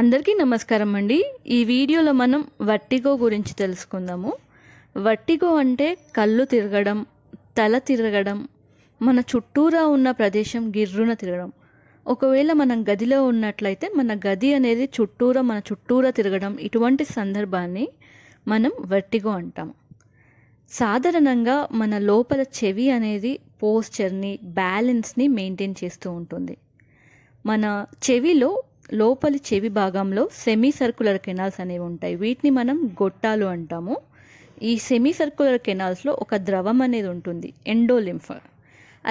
అందరికీ నమస్కారం అండి ఈ వీడియోలో మనం వట్టిగో గురించి తెలుసుకుందాము వట్టిగో అంటే కళ్ళు తిరగడం తల తిరగడం మన చుట్టూరా ఉన్న ప్రదేశం గిర్రున తిరగడం ఒకవేళ మనం గదిలో ఉన్నట్లయితే మన గది అనేది చుట్టూరా మన చుట్టూరా తిరగడం ఇటువంటి సందర్భాన్ని మనం వట్టిగో అంటాం సాధారణంగా మన లోపల చెవి అనేది పోస్చర్ని బ్యాలెన్స్ని మెయింటైన్ చేస్తూ ఉంటుంది మన చెవిలో లోపలి చెవి భాగంలో సెమీ సర్కులర్ కెనాల్స్ అనేవి ఉంటాయి వీటిని మనం గొట్టాలు అంటాము ఈ సెమీ సర్కులర్ కెనాల్స్లో ఒక ద్రవం అనేది ఉంటుంది ఎండోలింఫ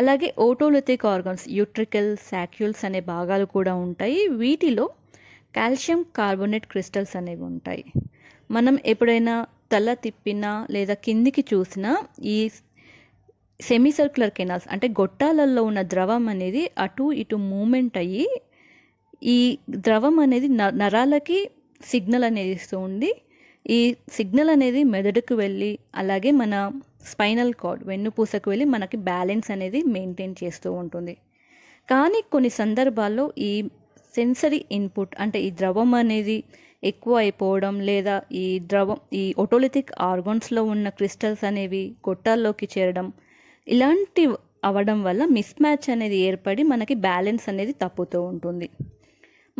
అలాగే ఓటోలిథిక్ ఆర్గన్స్ యూట్రికల్ శాక్యూల్స్ అనే భాగాలు కూడా ఉంటాయి వీటిలో కాల్షియం కార్బోనేట్ క్రిస్టల్స్ అనేవి ఉంటాయి మనం ఎప్పుడైనా తల తిప్పినా లేదా కిందికి చూసినా ఈ సెమీ సర్కులర్ కెనాల్స్ అంటే గొట్టాలల్లో ఉన్న ద్రవం అనేది అటు ఇటు మూమెంట్ అయ్యి ఈ ద్రవం అనేది నరాలకి సిగ్నల్ అనేది ఇస్తూ ఉంది ఈ సిగ్నల్ అనేది మెదడుకు వెళ్ళి అలాగే మన స్పైనల్ కార్డ్ వెన్నుపూసకు వెళ్ళి మనకి బ్యాలెన్స్ అనేది మెయింటైన్ చేస్తూ ఉంటుంది కానీ కొన్ని సందర్భాల్లో ఈ సెన్సరీ ఇన్పుట్ అంటే ఈ ద్రవం అనేది ఎక్కువ అయిపోవడం లేదా ఈ ద్రవం ఈ ఒటోలిథిక్ ఆర్గాన్స్లో ఉన్న క్రిస్టల్స్ అనేవి గొట్టాల్లోకి చేరడం ఇలాంటి అవడం వల్ల మిస్ మ్యాచ్ అనేది ఏర్పడి మనకి బ్యాలెన్స్ అనేది తప్పుతూ ఉంటుంది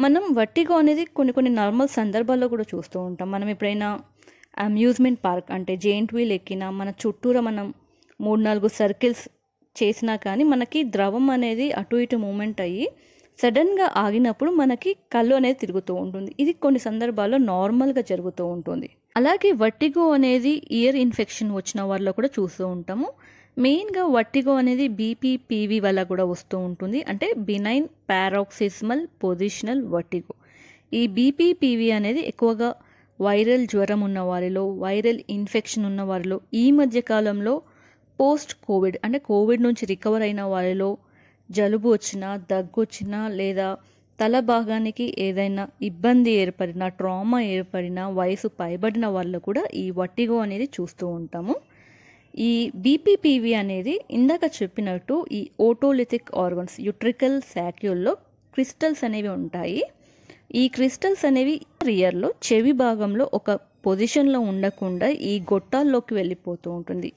మనం వట్టిగో అనేది కొన్ని కొన్ని నార్మల్ సందర్భాల్లో కూడా చూస్తూ ఉంటాం మనం ఎప్పుడైనా అమ్యూజ్మెంట్ పార్క్ అంటే జెయింట్ వీల్ ఎక్కినా మన చుట్టూరా మనం మూడు నాలుగు సర్కిల్స్ చేసినా కానీ మనకి ద్రవం అనేది అటు ఇటు మూమెంట్ అయ్యి సడన్గా ఆగినప్పుడు మనకి కళ్ళు అనేది తిరుగుతూ ఉంటుంది ఇది కొన్ని సందర్భాల్లో నార్మల్గా జరుగుతూ ఉంటుంది అలాగే వట్టిగో అనేది ఇయర్ ఇన్ఫెక్షన్ వచ్చిన వారిలో కూడా చూస్తూ ఉంటాము మెయిన్గా వట్టిగో అనేది బీపీపీవీ వల్ల కూడా వస్తూ ఉంటుంది అంటే బినైన్ పారాక్సిస్మల్ పొజిషనల్ వట్టిగో ఈ బీపీపీవీ అనేది ఎక్కువగా వైరల్ జ్వరం ఉన్న వారిలో వైరల్ ఇన్ఫెక్షన్ ఉన్న వారిలో ఈ మధ్య కాలంలో పోస్ట్ కోవిడ్ అంటే కోవిడ్ నుంచి రికవర్ అయిన వారిలో జలుబు వచ్చినా దగ్గు వచ్చినా లేదా తల భాగానికి ఏదైనా ఇబ్బంది ఏర్పడినా ట్రామా ఏర్పడినా వయసు పైబడిన వాళ్ళు కూడా ఈ వట్టిగో అనేది చూస్తూ ఉంటాము ఈ బీపీపీవి అనేది ఇందాక చెప్పినట్టు ఈ ఓటోలిథిక్ ఆర్గన్స్ యుట్రికల్ శాక్యూల్లో క్రిస్టల్స్ అనేవి ఉంటాయి ఈ క్రిస్టల్స్ అనేవి రియర్లో చెవి భాగంలో ఒక పొజిషన్లో ఉండకుండా ఈ గొట్టాల్లోకి వెళ్ళిపోతూ ఉంటుంది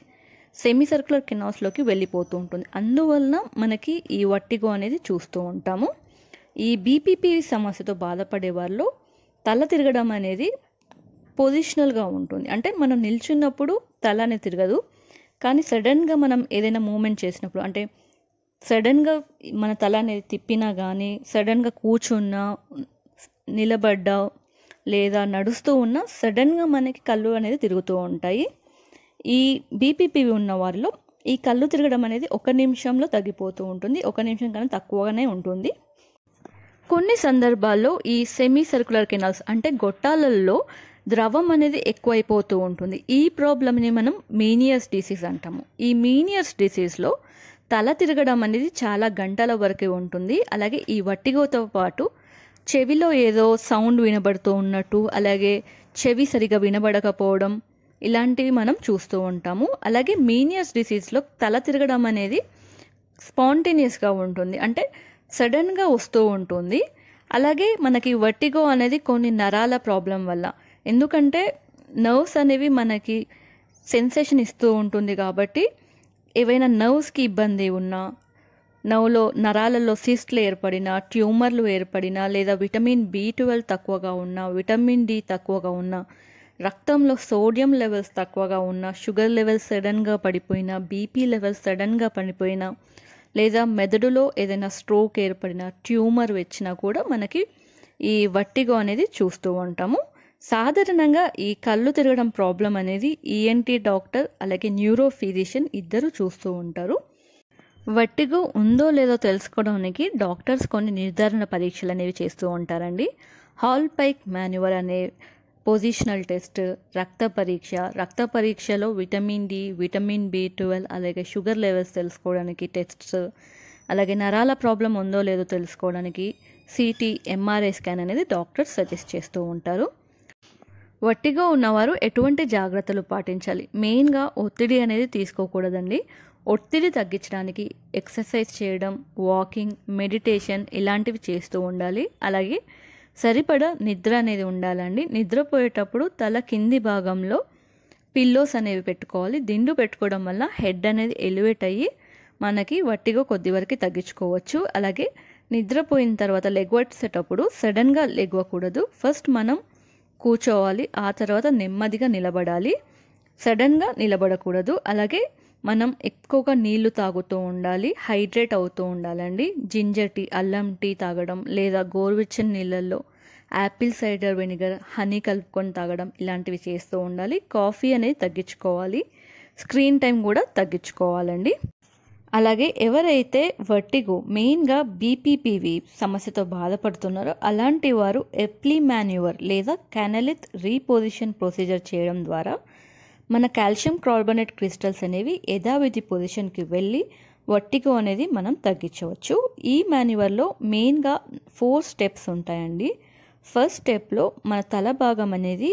సెమీ సర్క్యులర్ కెనాల్స్లోకి వెళ్ళిపోతూ ఉంటుంది అందువలన మనకి ఈ వట్టిగో అనేది చూస్తూ ఉంటాము ఈ బీపీపీ సమస్యతో బాధపడే వాళ్ళు తల తిరగడం అనేది పొజిషనల్గా ఉంటుంది అంటే మనం నిల్చున్నప్పుడు తలనే తిరగదు కానీ సడన్గా మనం ఏదైనా మూమెంట్ చేసినప్పుడు అంటే సడన్గా మన తల అనేది తిప్పినా కానీ సడన్గా కూర్చున్నా నిలబడ్డా లేదా నడుస్తూ ఉన్నా సడన్గా మనకి కళ్ళు అనేది తిరుగుతూ ఉంటాయి ఈ బీపీపీవి ఉన్న వారిలో ఈ కళ్ళు తిరగడం అనేది ఒక నిమిషంలో తగ్గిపోతూ ఉంటుంది ఒక నిమిషం కన్నా తక్కువగానే ఉంటుంది కొన్ని సందర్భాల్లో ఈ సెమీ సర్కులర్ కెనాల్స్ అంటే గొట్టాలల్లో ద్రవం అనేది ఎక్కువైపోతూ ఉంటుంది ఈ ప్రాబ్లమ్ని మనం మీనియస్ డిసీజ్ అంటాము ఈ మీనియస్ డిసీజ్లో తల తిరగడం అనేది చాలా గంటల వరకే ఉంటుంది అలాగే ఈ వట్టిగోతో పాటు చెవిలో ఏదో సౌండ్ వినబడుతూ ఉన్నట్టు అలాగే చెవి సరిగా వినబడకపోవడం ఇలాంటివి మనం చూస్తూ ఉంటాము అలాగే మీనియస్ డిసీజ్లో తల తిరగడం అనేది స్పాంటేనియస్గా ఉంటుంది అంటే సడన్గా వస్తూ ఉంటుంది అలాగే మనకి వట్టిగో అనేది కొన్ని నరాల ప్రాబ్లం వల్ల ఎందుకంటే నర్వ్స్ అనేవి మనకి సెన్సేషన్ ఇస్తూ ఉంటుంది కాబట్టి ఏవైనా నర్వ్స్కి ఇబ్బంది ఉన్నా నవ్లో నరాలలో సిస్ట్లు ఏర్పడినా ట్యూమర్లు ఏర్పడినా లేదా విటమిన్ బి ట్వెల్వ్ తక్కువగా ఉన్నా విటమిన్ డి తక్కువగా ఉన్నా రక్తంలో సోడియం లెవెల్స్ తక్కువగా ఉన్నా షుగర్ లెవెల్స్ సడన్గా పడిపోయినా బీపీ లెవెల్స్ సడన్గా పడిపోయినా లేదా మెదడులో ఏదైనా స్ట్రోక్ ఏర్పడిన ట్యూమర్ వచ్చినా కూడా మనకి ఈ వట్టిగో అనేది చూస్తూ ఉంటాము సాధారణంగా ఈ కళ్ళు తిరగడం ప్రాబ్లం అనేది ఈఎన్టీ e డాక్టర్ అలాగే న్యూరో ఫిజిషియన్ ఇద్దరు చూస్తూ ఉంటారు వట్టిగో ఉందో లేదో తెలుసుకోవడానికి డాక్టర్స్ కొన్ని నిర్ధారణ పరీక్షలు అనేవి చేస్తూ ఉంటారండి హాల్ పైక్ మాన్యువర్ అనే పొజిషనల్ టెస్ట్ రక్త పరీక్ష రక్త పరీక్షలో vitamin D vitamin B twelve అలాగే షుగర్ లెవెల్స్ తెలుసుకోవడానికి టెస్ట్స్ అలాగే నరాల ప్రాబ్లం ఉందో లేదో తెలుసుకోవడానికి సిటీ ఎంఆర్ఐ స్కాన్ అనేది డాక్టర్స్ సజెస్ట్ చేస్తూ ఉంటారు వట్టిగా ఉన్నవారు ఎటువంటి జాగ్రత్తలు పాటించాలి మెయిన్గా ఒత్తిడి అనేది తీసుకోకూడదండి ఒత్తిడి తగ్గించడానికి ఎక్సర్సైజ్ చేయడం వాకింగ్ మెడిటేషన్ ఇలాంటివి చేస్తూ ఉండాలి అలాగే సరిపడ నిద్ర అనేది ఉండాలండి నిద్రపోయేటప్పుడు తల కింది భాగంలో పిల్లోస్ అనేవి పెట్టుకోవాలి దిండు పెట్టుకోవడం వల్ల హెడ్ అనేది ఎలివేట్ అయ్యి మనకి వట్టిగా కొద్ది వరకు తగ్గించుకోవచ్చు అలాగే నిద్రపోయిన తర్వాత లెగ్ వచ్చేటప్పుడు సడన్గా లెగ్వకూడదు ఫస్ట్ మనం కూర్చోవాలి ఆ తర్వాత నెమ్మదిగా నిలబడాలి సడన్గా నిలబడకూడదు అలాగే మనం ఎక్కువగా నీళ్లు తాగుతూ ఉండాలి హైడ్రేట్ అవుతూ ఉండాలండి జింజర్ టీ అల్లం టీ తాగడం లేదా గోరువెచ్చని నీళ్ళల్లో యాపిల్ సైడర్ వెనిగర్ హనీ కలుపుకొని తాగడం ఇలాంటివి చేస్తూ ఉండాలి కాఫీ అనేది తగ్గించుకోవాలి స్క్రీన్ టైం కూడా తగ్గించుకోవాలండి అలాగే ఎవరైతే వర్టిగో మెయిన్గా బీపీపీవి సమస్యతో బాధపడుతున్నారో అలాంటి వారు ఎప్లీ మాన్యువర్ లేదా కెనలిత్ రీపొజిషన్ ప్రొసీజర్ చేయడం ద్వారా మన కాల్షియం క్రాల్బనేట్ క్రిస్టల్స్ అనేవి యథావిధి పొజిషన్కి వెళ్ళి వట్టిగో అనేది మనం తగ్గించవచ్చు ఈ మాన్యువర్లో మెయిన్గా ఫోర్ స్టెప్స్ ఉంటాయండి ఫస్ట్ స్టెప్లో మన తల భాగం అనేది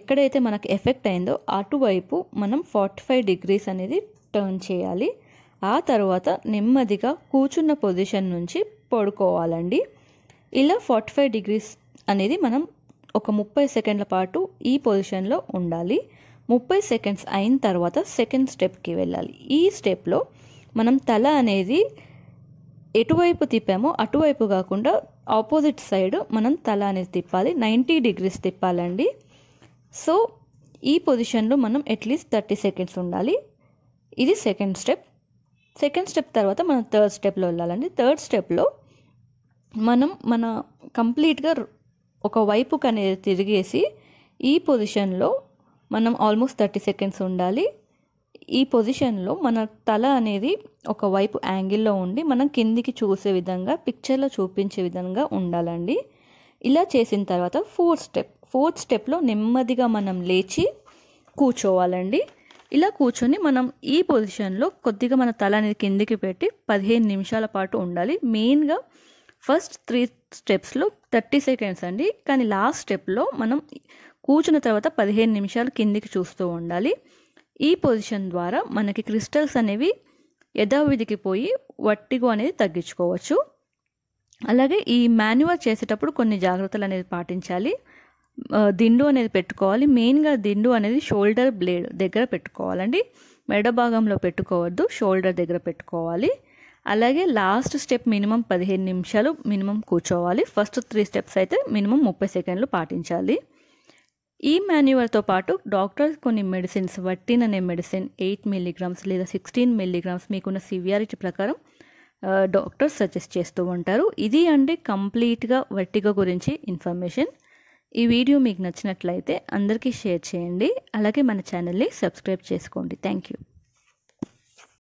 ఎక్కడైతే మనకు ఎఫెక్ట్ అయిందో అటువైపు మనం ఫార్టీ ఫైవ్ డిగ్రీస్ అనేది టర్న్ చేయాలి ఆ తర్వాత నెమ్మదిగా కూర్చున్న పొజిషన్ నుంచి పడుకోవాలండి ఇలా ఫార్టీ ఫైవ్ డిగ్రీస్ అనేది మనం ఒక ముప్పై సెకండ్ల పాటు ఈ పొజిషన్లో ఉండాలి ముప్పై సెకండ్స్ అయిన తర్వాత సెకండ్ స్టెప్కి వెళ్ళాలి ఈ స్టెప్లో మనం తల అనేది ఎటువైపు తిప్పామో అటువైపు కాకుండా ఆపోజిట్ సైడ్ మనం తల అనేది తిప్పాలి నైంటీ డిగ్రీస్ తిప్పాలండి సో ఈ పొజిషన్లో మనం అట్లీస్ట్ థర్టీ సెకండ్స్ ఉండాలి ఇది సెకండ్ స్టెప్ సెకండ్ స్టెప్ తర్వాత మనం థర్డ్ స్టెప్లో వెళ్ళాలండి థర్డ్ స్టెప్లో మనం మన కంప్లీట్గా ఒక వైపు అనేది తిరిగేసి ఈ పొజిషన్లో మనం ఆల్మోస్ట్ థర్టీ సెకండ్స్ ఉండాలి ఈ పొజిషన్లో మన తల అనేది ఒక వైపు యాంగిల్లో ఉండి మనం కిందికి చూసే విధంగా పిక్చర్లో చూపించే విధంగా ఉండాలండి ఇలా చేసిన తర్వాత ఫోర్త్ స్టెప్ ఫోర్త్ స్టెప్లో నెమ్మదిగా మనం లేచి కూర్చోవాలండి ఇలా కూర్చొని మనం ఈ పొజిషన్లో కొద్దిగా మన తల అనేది కిందికి పెట్టి పదిహేను నిమిషాల పాటు ఉండాలి మెయిన్గా ఫస్ట్ త్రీ స్టెప్స్లో థర్టీ సెకండ్స్ అండి కానీ లాస్ట్ స్టెప్లో మనం కూర్చున్న తర్వాత పదిహేను నిమిషాలు కిందికి చూస్తూ ఉండాలి ఈ పొజిషన్ ద్వారా మనకి క్రిస్టల్స్ అనేవి యథావిధికి పోయి వట్టిగు అనేది తగ్గించుకోవచ్చు అలాగే ఈ మాన్యువల్ చేసేటప్పుడు కొన్ని జాగ్రత్తలు అనేది పాటించాలి దిండు అనేది పెట్టుకోవాలి మెయిన్గా దిండు అనేది షోల్డర్ బ్లేడ్ దగ్గర పెట్టుకోవాలండి మెడ భాగంలో పెట్టుకోవద్దు షోల్డర్ దగ్గర పెట్టుకోవాలి అలాగే లాస్ట్ స్టెప్ మినిమం పదిహేను నిమిషాలు మినిమం కూర్చోవాలి ఫస్ట్ త్రీ స్టెప్స్ అయితే మినిమం ముప్పై సెకండ్లు పాటించాలి ఈ మాన్యువర్తో పాటు డాక్టర్స్ కొన్ని మెడిసిన్స్ వట్టిన్ అనే మెడిసిన్ ఎయిట్ మిల్లీగ్రామ్స్ లేదా సిక్స్టీన్ మిల్లీగ్రామ్స్ మీకున్న సివియారిటీ ప్రకారం డాక్టర్స్ సజెస్ట్ చేస్తూ ఉంటారు ఇది అండి కంప్లీట్గా వట్టిగా గురించి ఇన్ఫర్మేషన్ ఈ వీడియో మీకు నచ్చినట్లయితే అందరికీ షేర్ చేయండి అలాగే మన ఛానల్ని సబ్స్క్రైబ్ చేసుకోండి థ్యాంక్ యూ